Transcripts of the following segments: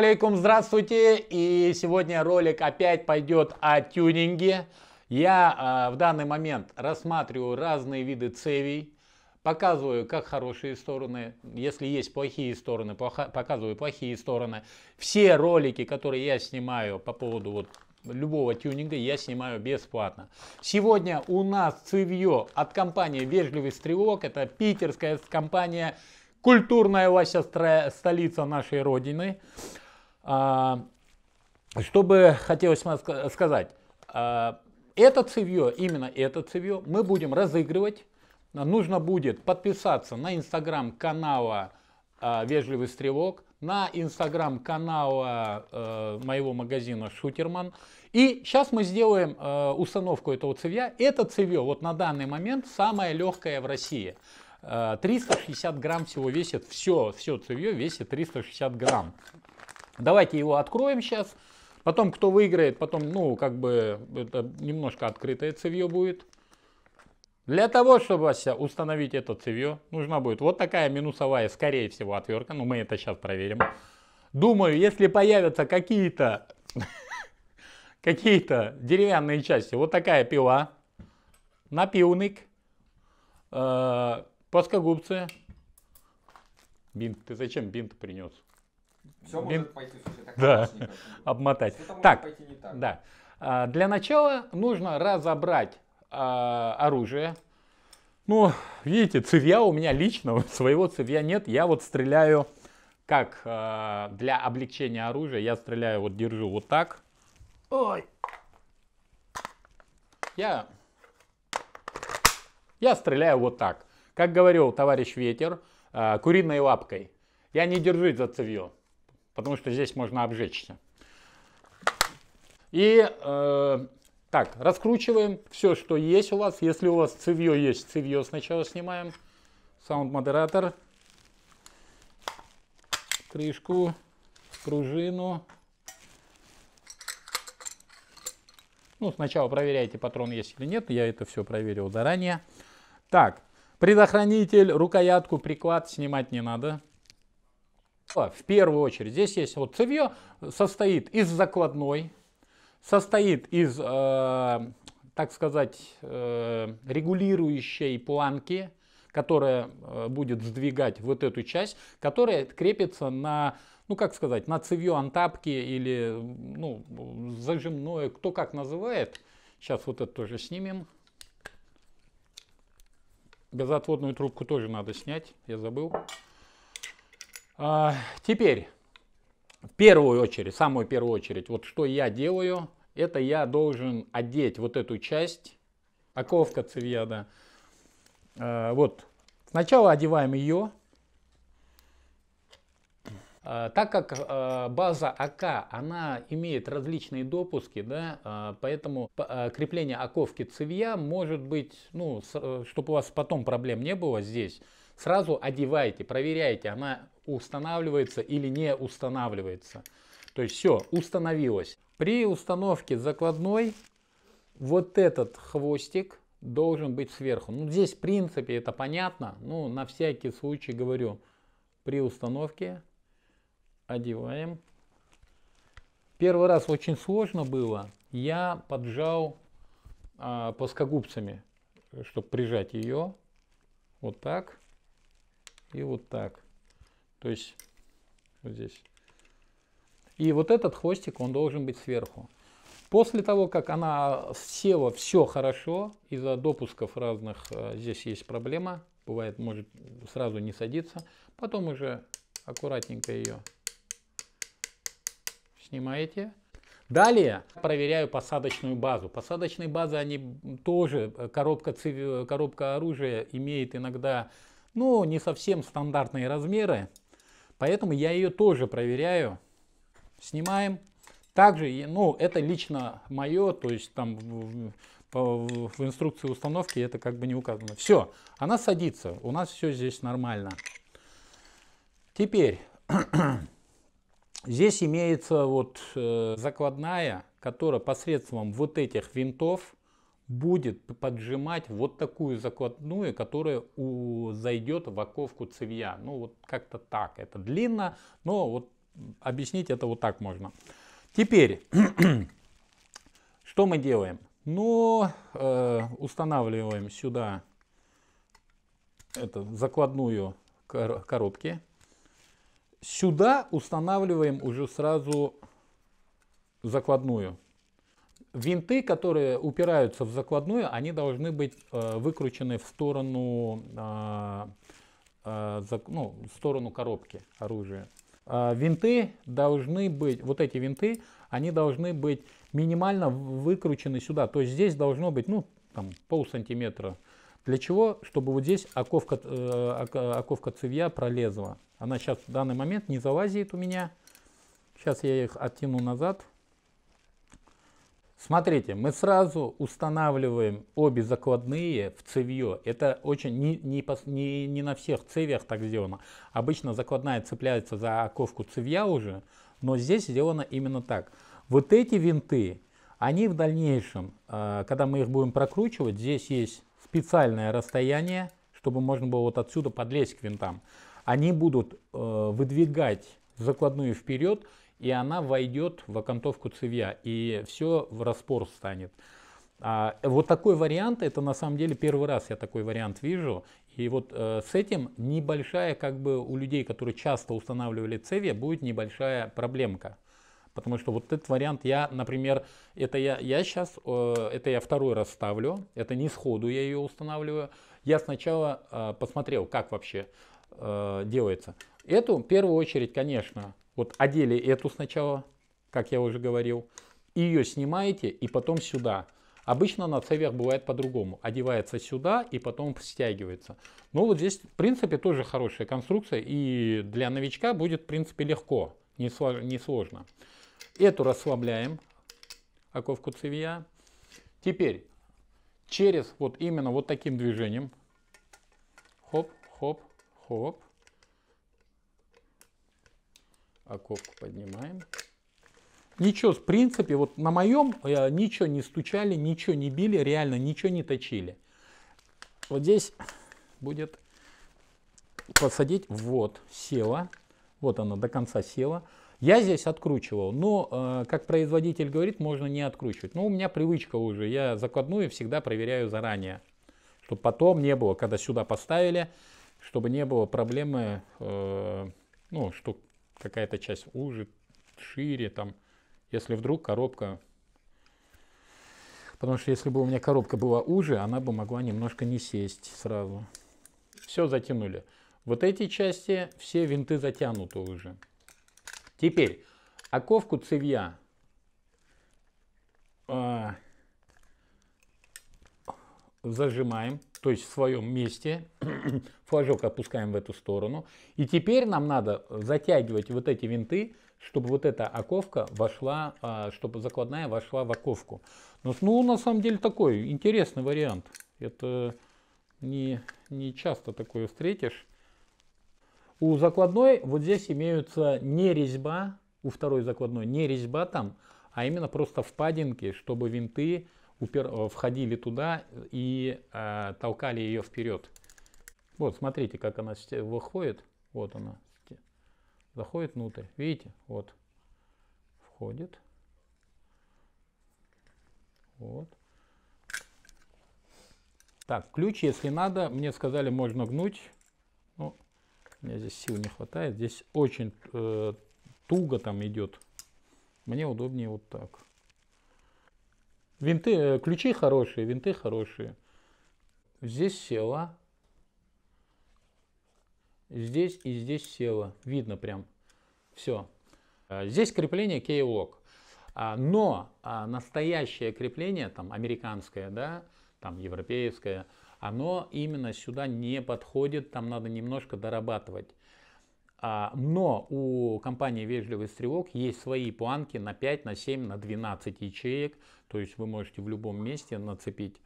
алейкум, здравствуйте! И сегодня ролик опять пойдет о тюнинге. Я э, в данный момент рассматриваю разные виды цевей, показываю как хорошие стороны, если есть плохие стороны, плохо, показываю плохие стороны. Все ролики, которые я снимаю по поводу вот любого тюнинга я снимаю бесплатно. Сегодня у нас цевье от компании «Вежливый стрелок». Это питерская компания культурная вообще столица нашей родины. А, Что бы хотелось сказать, а, это цевье, именно это цевье, мы будем разыгрывать. Нужно будет подписаться на инстаграм канала а, «Вежливый стрелок», на инстаграм канала э, моего магазина Шутерман. И сейчас мы сделаем э, установку этого цевья. Это цевье вот на данный момент самое легкое в России. Э, 360 грамм всего весит, все, все цевье весит 360 грамм. Давайте его откроем сейчас. Потом, кто выиграет, потом, ну, как бы, это немножко открытое цевье будет. Для того, чтобы установить это цевье, нужна будет вот такая минусовая, скорее всего, отвертка. Ну мы это сейчас проверим. Думаю, если появятся какие-то какие-то деревянные части, вот такая пила, напивник, э, плоскогубцы. Бинт, ты зачем бинт принес? Все Бин... может пойти, слушай, так да. обмотать. так, так. Да. А, для начала нужно разобрать а, оружие. Ну, видите, цевья у меня лично, своего цевья нет. Я вот стреляю как а, для облегчения оружия. Я стреляю, вот держу вот так. Ой. Я, я стреляю вот так. Как говорил товарищ Ветер, а, куриной лапкой. Я не держусь за цевьё потому что здесь можно обжечься. И э, так, раскручиваем все, что есть у вас. Если у вас цевье есть, цевье сначала снимаем. Саунд-модератор. Крышку, пружину. Ну, сначала проверяйте, патрон есть или нет. Я это все проверил заранее. Так, предохранитель, рукоятку, приклад снимать не надо в первую очередь, здесь есть вот цевье, состоит из закладной, состоит из, э, так сказать, э, регулирующей планки, которая э, будет сдвигать вот эту часть, которая крепится на, ну как сказать, на цевье антапки или ну, зажимное, кто как называет. Сейчас вот это тоже снимем. Безотводную трубку тоже надо снять, я забыл. А, теперь, в первую очередь, самую первую очередь, вот что я делаю, это я должен одеть вот эту часть, оковка цевьяда. А, вот, сначала одеваем ее. А, так как база АК, она имеет различные допуски, да, поэтому крепление оковки цевья может быть, ну, э, чтобы у вас потом проблем не было здесь, сразу одевайте, проверяйте, она устанавливается или не устанавливается. То есть все, установилось. При установке закладной вот этот хвостик должен быть сверху. Ну, здесь, в принципе, это понятно. Ну, на всякий случай говорю, при установке одеваем. Первый раз очень сложно было. Я поджал а, плоскогубцами, чтобы прижать ее. Вот так и вот так. То есть вот здесь. И вот этот хвостик, он должен быть сверху. После того, как она села, все хорошо, из-за допусков разных э, здесь есть проблема, бывает, может сразу не садиться, потом уже аккуратненько ее снимаете. Далее проверяю посадочную базу. Посадочные базы, они тоже, э, коробка, э, коробка оружия имеет иногда, ну, не совсем стандартные размеры. Поэтому я ее тоже проверяю. Снимаем. Также, ну, это лично мое, то есть там в, в, в инструкции установки это как бы не указано. Все, она садится, у нас все здесь нормально. Теперь, здесь имеется вот э, закладная, которая посредством вот этих винтов будет поджимать вот такую закладную, которая у, зайдет в оковку цевья. Ну вот как-то так. Это длинно, но вот объяснить это вот так можно. Теперь, что мы делаем? Ну, э, устанавливаем сюда эту закладную кор коробки. Сюда устанавливаем уже сразу закладную винты, которые упираются в закладную, они должны быть э, выкручены в сторону, э, а, э, а, за, ну, в сторону коробки оружия. Э, винты должны быть, вот эти винты, они должны быть минимально выкручены сюда. То есть здесь должно быть, ну, там, пол сантиметра. Для чего? Чтобы вот здесь оковка, э, оковка цевья пролезла. Она сейчас в данный момент не залазит у меня. Сейчас я их оттяну назад. Смотрите, мы сразу устанавливаем обе закладные в цевье. Это очень не, не, не, не на всех цевьях так сделано. Обычно закладная цепляется за оковку цевья уже, но здесь сделано именно так. Вот эти винты, они в дальнейшем, э, когда мы их будем прокручивать, здесь есть специальное расстояние, чтобы можно было вот отсюда подлезть к винтам. Они будут э, выдвигать закладную вперед, и она войдет в окантовку цевья, и все в распор станет. А, вот такой вариант, это на самом деле первый раз я такой вариант вижу. И вот э, с этим небольшая, как бы у людей, которые часто устанавливали цевья, будет небольшая проблемка. Потому что вот этот вариант я, например, это я, я сейчас, э, это я второй раз ставлю, это не сходу я ее устанавливаю. Я сначала э, посмотрел, как вообще э, делается. Эту в первую очередь, конечно, вот одели эту сначала, как я уже говорил, ее снимаете и потом сюда. Обычно на цевях бывает по-другому. Одевается сюда и потом стягивается. Но ну, вот здесь, в принципе, тоже хорошая конструкция. И для новичка будет, в принципе, легко, не сложно. Эту расслабляем, оковку цевья. Теперь через вот именно вот таким движением. Хоп, хоп, хоп. Оковку поднимаем. Ничего, в принципе, вот на моем э, ничего не стучали, ничего не били, реально ничего не точили. Вот здесь будет посадить, вот, села. Вот она до конца села. Я здесь откручивал, но, э, как производитель говорит, можно не откручивать. Но у меня привычка уже, я закладную всегда проверяю заранее, чтобы потом не было, когда сюда поставили, чтобы не было проблемы, э, ну, что какая-то часть уже, шире там. Если вдруг коробка... Потому что если бы у меня коробка была уже, она бы могла немножко не сесть сразу. Все затянули. Вот эти части, все винты затянуты уже. Теперь, оковку цевья. А, зажимаем то есть в своем месте. Флажок опускаем в эту сторону. И теперь нам надо затягивать вот эти винты, чтобы вот эта оковка вошла, а, чтобы закладная вошла в оковку. Но, ну, ну, на самом деле, такой интересный вариант. Это не, не часто такое встретишь. У закладной вот здесь имеются не резьба, у второй закладной не резьба там, а именно просто впадинки, чтобы винты упер, э, входили туда и э, толкали ее вперед. Вот, смотрите, как она выходит. Вот она. Заходит внутрь. Видите? Вот. Входит. Вот. Так, ключ, если надо, мне сказали, можно гнуть. Ну, мне здесь сил не хватает. Здесь очень э, туго там идет. Мне удобнее вот так. Винты, э, ключи хорошие, винты хорошие. Здесь села. Здесь и здесь села. Видно прям. Все. А, здесь крепление K-Lock. А, но а, настоящее крепление, там американское, да, там европейское, оно именно сюда не подходит, там надо немножко дорабатывать. А, но у компании «Вежливый стрелок» есть свои планки на 5, на 7, на 12 ячеек. То есть вы можете в любом месте нацепить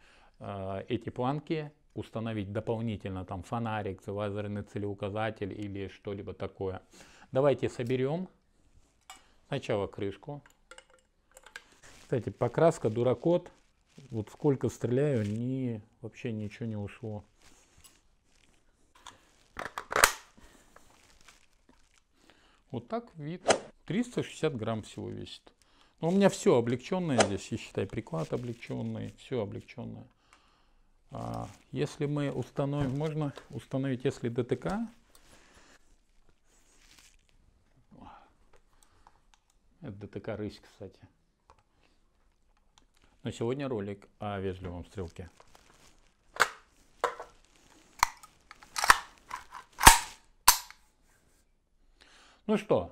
а, эти планки, установить дополнительно там фонарик, лазерный целеуказатель или что-либо такое. Давайте соберем сначала крышку. Кстати, покраска дуракот. Вот сколько стреляю, ни, вообще ничего не ушло. Вот так вид. 360 грамм всего весит. Но ну, у меня все облегченное здесь, И считай приклад облегченный, все облегченное. А если мы установим, можно установить, если ДТК, это ДТК рысь, кстати. Но сегодня ролик о вежливом стрелке. Ну что,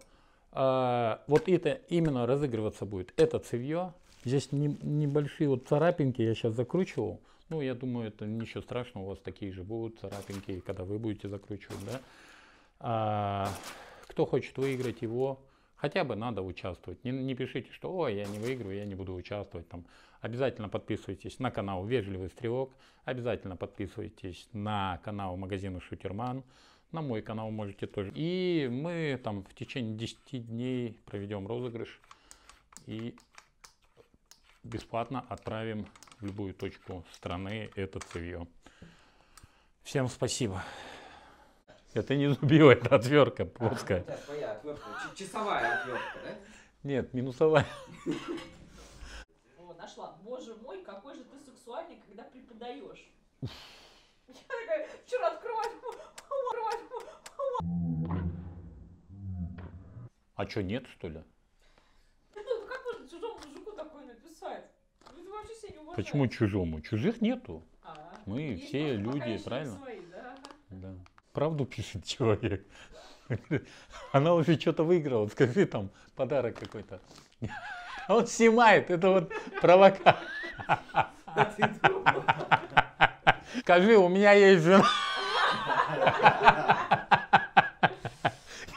э, вот это именно разыгрываться будет. Это цевье. Здесь не, небольшие вот царапинки я сейчас закручивал. Ну, я думаю, это ничего страшного, у вас такие же будут царапинки, когда вы будете закручивать, да. А, кто хочет выиграть его, хотя бы надо участвовать. Не, не пишите, что «Ой, я не выиграю, я не буду участвовать». Там. Обязательно подписывайтесь на канал «Вежливый стрелок», обязательно подписывайтесь на канал магазина «Шутерман», на мой канал можете тоже. И мы там в течение 10 дней проведем розыгрыш и бесплатно отправим в любую точку страны это цевье. Всем спасибо. Это не зубило, это отвертка плоская. А, твоя отвертка. Часовая отвертка, да? Нет, минусовая. О, нашла. Боже мой, какой же ты сексуальный, когда преподаешь. Я такая, вчера открываю А что, нет, что ли? Ну, как можно чужому мужику такое написать? Вы ну, вообще себя не уважаете. Почему чужому? Чужих нету. А, Мы есть все люди, правильно? Свои, да? да. Правду пишет человек. Она уже что-то выиграла, скажи там подарок какой-то. А он снимает, это вот провока. Скажи, у меня есть жена.